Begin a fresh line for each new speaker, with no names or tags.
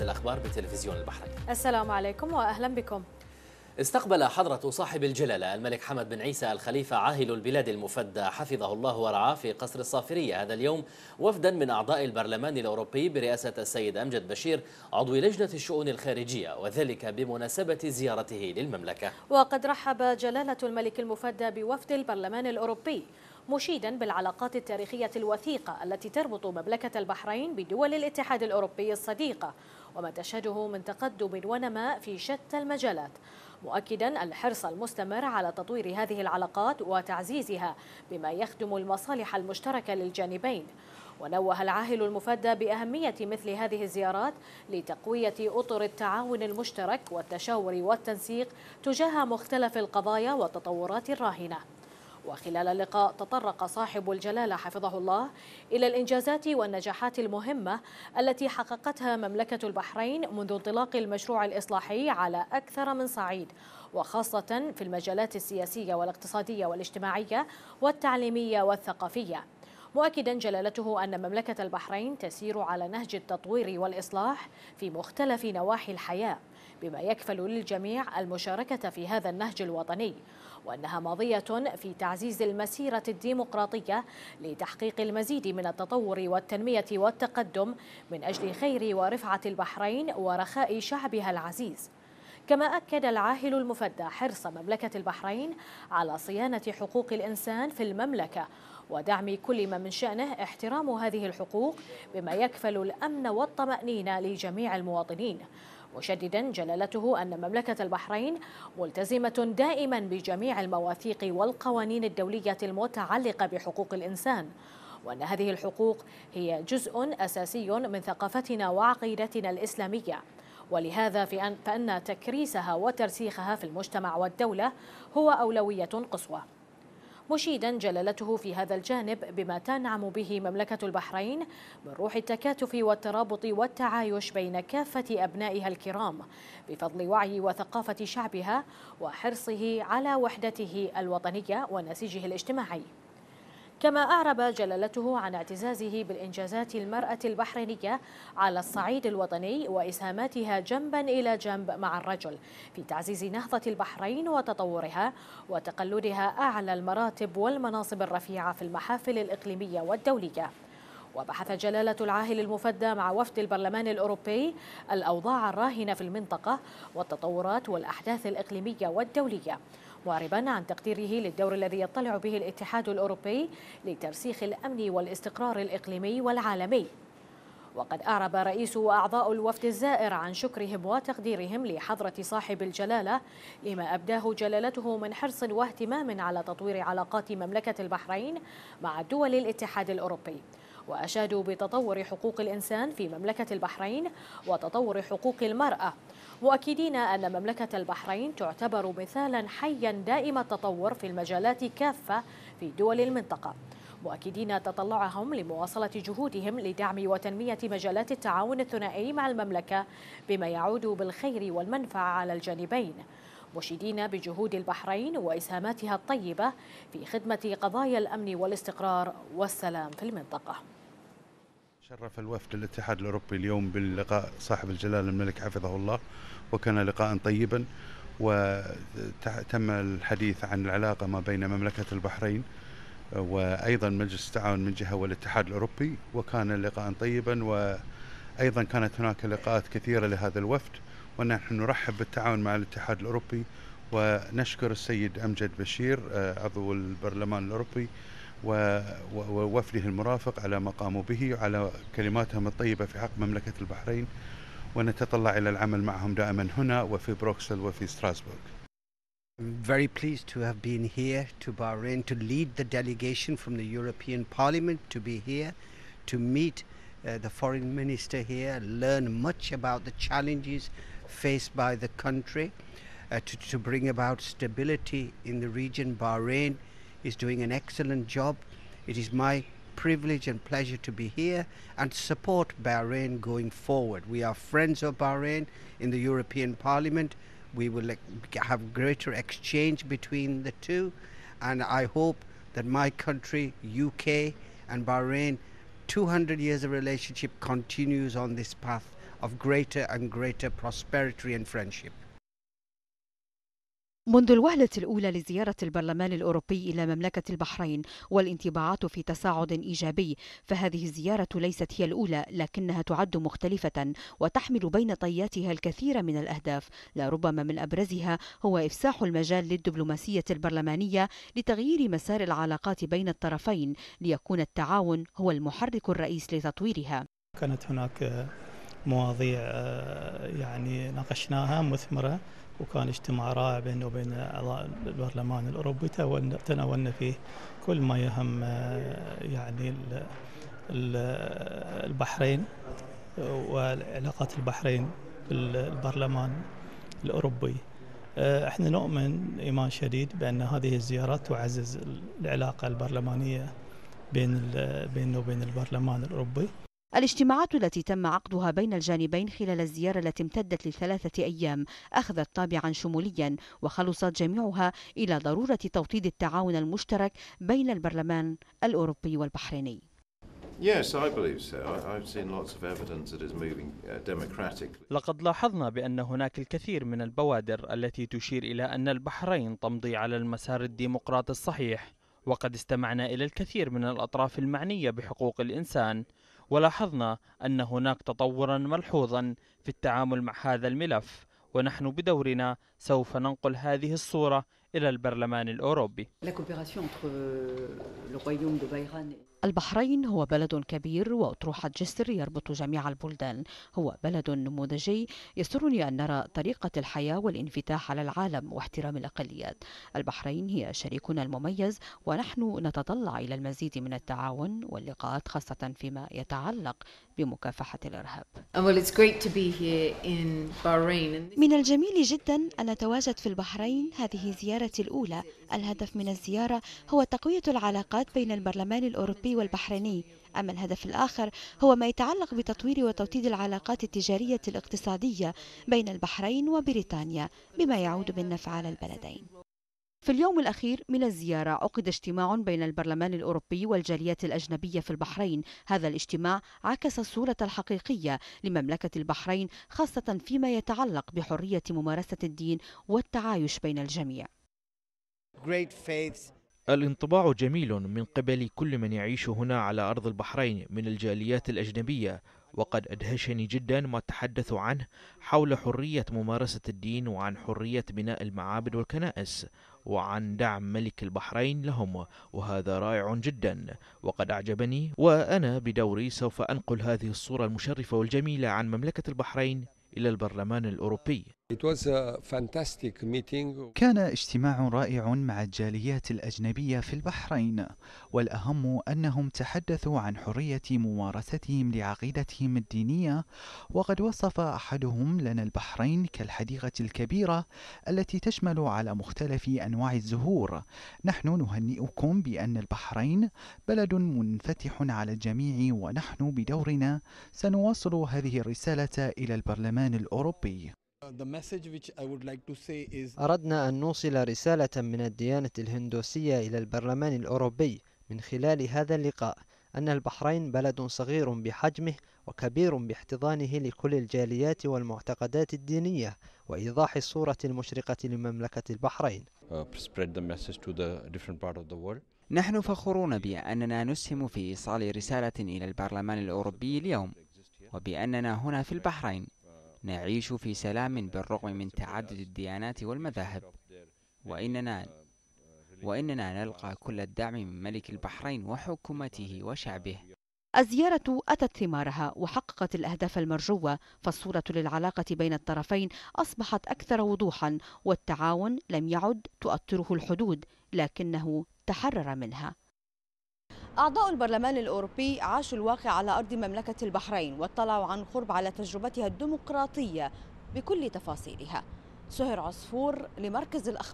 الأخبار بتلفزيون البحرين السلام عليكم وأهلا بكم استقبل حضرة صاحب الجلالة الملك حمد بن عيسى الخليفة عاهل البلاد المفدى حفظه الله ورعاه في قصر الصافرية هذا اليوم وفدا من أعضاء البرلمان الأوروبي برئاسة السيد أمجد بشير عضو لجنة الشؤون الخارجية وذلك بمناسبة زيارته للمملكة وقد رحب جلالة الملك المفدى بوفد البرلمان الأوروبي مشيدا بالعلاقات التاريخية الوثيقة التي تربط مملكة البحرين بدول الاتحاد الأوروبي الصديقة وما تشهده من تقدم ونماء في شتى المجالات مؤكدا الحرص المستمر على تطوير هذه العلاقات وتعزيزها بما يخدم المصالح المشتركه للجانبين ونوه العاهل المفدى بأهمية مثل هذه الزيارات لتقوية أطر التعاون المشترك والتشاور والتنسيق تجاه مختلف القضايا والتطورات الراهنة وخلال اللقاء تطرق صاحب الجلالة حفظه الله إلى الإنجازات والنجاحات المهمة التي حققتها مملكة البحرين منذ انطلاق المشروع الإصلاحي على أكثر من صعيد وخاصة في المجالات السياسية والاقتصادية والاجتماعية والتعليمية والثقافية مؤكدا جلالته أن مملكة البحرين تسير على نهج التطوير والإصلاح في مختلف نواحي الحياة بما يكفل للجميع المشاركة في هذا النهج الوطني وأنها ماضية في تعزيز المسيرة الديمقراطية لتحقيق المزيد من التطور والتنمية والتقدم من أجل خير ورفعة البحرين ورخاء شعبها العزيز كما أكد العاهل المفدى حرص مملكة البحرين على صيانة حقوق الإنسان في المملكة ودعم كل ما من شأنه احترام هذه الحقوق بما يكفل الأمن والطمأنينة لجميع المواطنين مشددا جلالته أن مملكة البحرين ملتزمة دائما بجميع المواثيق والقوانين الدولية المتعلقة بحقوق الإنسان وأن هذه الحقوق هي جزء أساسي من ثقافتنا وعقيدتنا الإسلامية ولهذا في أن فأن تكريسها وترسيخها في المجتمع والدولة هو أولوية قصوى مشيدا جلالته في هذا الجانب بما تنعم به مملكة البحرين من روح التكاتف والترابط والتعايش بين كافة أبنائها الكرام بفضل وعي وثقافة شعبها وحرصه على وحدته الوطنية ونسيجه الاجتماعي كما أعرب جلالته عن اعتزازه بالإنجازات المرأة البحرينية على الصعيد الوطني وإسهاماتها جنبا إلى جنب مع الرجل في تعزيز نهضة البحرين وتطورها وتقلدها أعلى المراتب والمناصب الرفيعة في المحافل الإقليمية والدولية وبحث جلالة العاهل المفدى مع وفد البرلمان الأوروبي الأوضاع الراهنة في المنطقة والتطورات والأحداث الإقليمية والدولية معربا عن تقديره للدور الذي يطلع به الاتحاد الأوروبي لترسيخ الأمن والاستقرار الإقليمي والعالمي وقد أعرب رئيس وأعضاء الوفد الزائر عن شكرهم وتقديرهم لحضرة صاحب الجلالة لما أبداه جلالته من حرص واهتمام على تطوير علاقات مملكة البحرين مع دول الاتحاد الأوروبي وأشادوا بتطور حقوق الإنسان في مملكة البحرين وتطور حقوق المرأة مؤكدين أن مملكة البحرين تعتبر مثالا حيا دائم التطور في المجالات كافة في دول المنطقة مؤكدين تطلعهم لمواصلة جهودهم لدعم وتنمية مجالات التعاون الثنائي مع المملكة بما يعود بالخير والمنفعة على الجانبين مشيدين بجهود البحرين وإسهاماتها الطيبة في خدمة قضايا الأمن والاستقرار والسلام في المنطقة
تشرف الوفد الاتحاد الاوروبي اليوم باللقاء صاحب الجلاله الملك حفظه الله وكان لقاء طيبا وتم الحديث عن العلاقه ما بين مملكه البحرين وايضا مجلس التعاون من جهه والاتحاد الاوروبي وكان لقاء طيبا وايضا كانت هناك لقاءات كثيره لهذا الوفد ونحن نرحب بالتعاون مع الاتحاد الاوروبي ونشكر السيد امجد بشير عضو البرلمان الاوروبي ووفده المرافق على ما قاموا به وعلى كلماتهم الطيبة في حق مملكة البحرين ونتطلع إلى العمل معهم دائما هنا وفي بروكسل وفي ستراسبورغ I'm very
pleased to have been here to Bahrain to lead the delegation from the European Parliament to be here to meet uh, the foreign minister here, learn much about the challenges faced by the country uh, to, to bring about stability in the region. Bahrain is doing an excellent job. It is my privilege and pleasure to be here and support Bahrain going forward. We are friends of Bahrain in the European Parliament. We will have greater exchange between the two, and I hope that my country, UK, and Bahrain, 200 years of relationship continues on this path of greater and greater prosperity and friendship.
منذ الوهلة الأولى لزيارة البرلمان الأوروبي إلى مملكة البحرين والانطباعات في تصاعد إيجابي فهذه الزيارة ليست هي الأولى لكنها تعد مختلفة وتحمل بين طياتها الكثير من الأهداف لربما من أبرزها هو إفساح المجال للدبلوماسية البرلمانية لتغيير مسار العلاقات بين الطرفين ليكون التعاون هو المحرك الرئيس لتطويرها كانت هناك مواضيع آه، يعني ناقشناها مثمرة وكان اجتماع رائع بيننا وبين اعضاء البرلمان الاوروبي تناولنا فيه كل ما يهم آه، يعني البحرين وعلاقات البحرين بالبرلمان الاوروبي. آه، احنا نؤمن ايمان شديد بان هذه الزيارات تعزز العلاقه البرلمانيه بين بيننا وبين البرلمان الاوروبي. الاجتماعات التي تم عقدها بين الجانبين خلال الزيارة التي امتدت لثلاثة أيام أخذت طابعا شموليا وخلصت جميعها إلى ضرورة توطيد التعاون المشترك بين البرلمان الأوروبي والبحريني uh, لقد لاحظنا بأن هناك الكثير من البوادر التي تشير إلى أن البحرين تمضي على المسار الديمقراطي الصحيح وقد استمعنا إلى الكثير من الأطراف المعنية بحقوق الإنسان ولاحظنا أن هناك تطورا ملحوظا في التعامل مع هذا الملف ونحن بدورنا سوف ننقل هذه الصورة إلى البرلمان الأوروبي البحرين هو بلد كبير وأطروحة جسر يربط جميع البلدان هو بلد نموذجي يسرني أن نرى طريقة الحياة والانفتاح على العالم واحترام الأقليات البحرين هي شريكنا المميز ونحن نتطلع إلى المزيد من التعاون واللقاءات خاصة فيما يتعلق بمكافحة الإرهاب من الجميل جدا أن نتواجد في البحرين هذه زيارتي الأولى الهدف من الزيارة هو تقوية العلاقات بين البرلمان الأوروبي والبحريني أما الهدف الآخر هو ما يتعلق بتطوير وتوطيد العلاقات التجارية الاقتصادية بين البحرين وبريطانيا بما يعود بالنفع على البلدين في اليوم الأخير من الزيارة عقد اجتماع بين البرلمان الأوروبي والجاليات الأجنبية في البحرين هذا الاجتماع عكس الصورة الحقيقية لمملكة البحرين خاصة فيما يتعلق بحرية ممارسة الدين والتعايش بين الجميع
الانطباع جميل من قبل كل من يعيش هنا على أرض البحرين من الجاليات الأجنبية وقد أدهشني جدا ما تحدثوا عنه حول حرية ممارسة الدين وعن حرية بناء المعابد والكنائس وعن دعم ملك البحرين لهم وهذا رائع جدا وقد أعجبني وأنا بدوري سوف أنقل هذه الصورة المشرفة والجميلة عن مملكة البحرين إلى البرلمان الأوروبي كان اجتماع رائع مع الجاليات الأجنبية في البحرين والأهم أنهم تحدثوا عن حرية ممارستهم لعقيدتهم الدينية وقد وصف أحدهم لنا البحرين كالحديقة الكبيرة التي تشمل على مختلف أنواع الزهور نحن نهنئكم بأن البحرين بلد منفتح على الجميع ونحن بدورنا سنواصل هذه الرسالة إلى البرلمان
الأوروبي أردنا أن نوصل رسالة من الديانة الهندوسية إلى البرلمان الأوروبي من خلال هذا اللقاء أن البحرين بلد صغير بحجمه وكبير باحتضانه لكل الجاليات والمعتقدات الدينية وإيضاح الصورة المشرقة لمملكة البحرين uh, نحن فخورون بأننا نسهم في إيصال
رسالة إلى البرلمان الأوروبي اليوم وبأننا هنا في البحرين نعيش في سلام بالرغم من تعدد الديانات والمذاهب وإننا وإننا نلقى كل الدعم من ملك البحرين وحكومته وشعبه
الزيارة أتت ثمارها وحققت الأهداف المرجوة فالصورة للعلاقة بين الطرفين أصبحت أكثر وضوحا والتعاون لم يعد تؤطره الحدود لكنه تحرر منها أعضاء البرلمان الأوروبي عاشوا الواقع على أرض مملكة البحرين واطلعوا عن قرب على تجربتها الديمقراطية بكل تفاصيلها سهر عصفور لمركز الأخبار